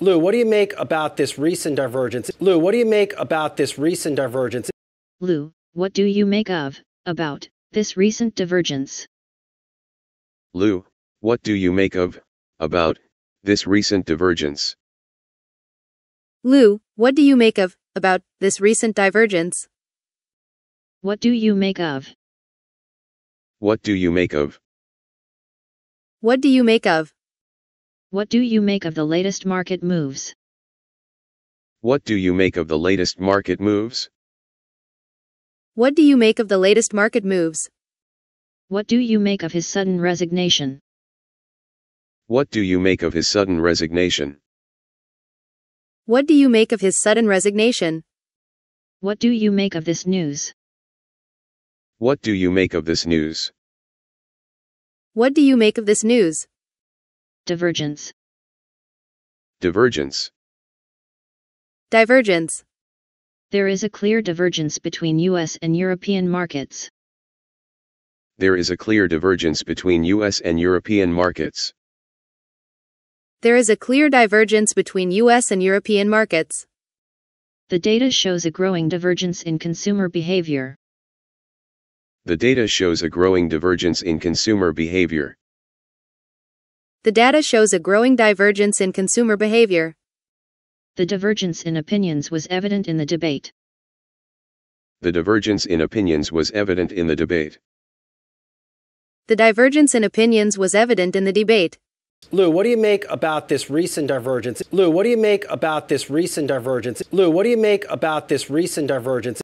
Lou, what do you make about this recent divergence? Lou, what do you make about this recent divergence? Lou, what do you make of, about, this recent divergence? Lou, what do you make of, about, this recent divergence? Lou, what do you make of, about, this recent divergence? What do you make of? What do you make of? What do you make of? What do you make of the latest market moves? What do you make of the latest market moves? What do you make of the latest market moves? What do you make of his sudden resignation? What do you make of his sudden resignation? What do you make of his sudden resignation? What do you make of this news? What do you make of this news? What do you make of this news? Divergence. Divergence. Divergence. There is a clear divergence between US and European markets. There is a clear divergence between US and European markets. There is a clear divergence between US and European markets. The data shows a growing divergence in consumer behavior. The data shows a growing divergence in consumer behavior the data shows a growing divergence in consumer behavior. The divergence in opinions was evident in the debate. The divergence in opinions was evident in the debate. The divergence in opinions was evident in the debate. Lou, what do you make about this recent divergence? Lou, what do you make about this recent divergence? Lou, what do you make about this recent divergence?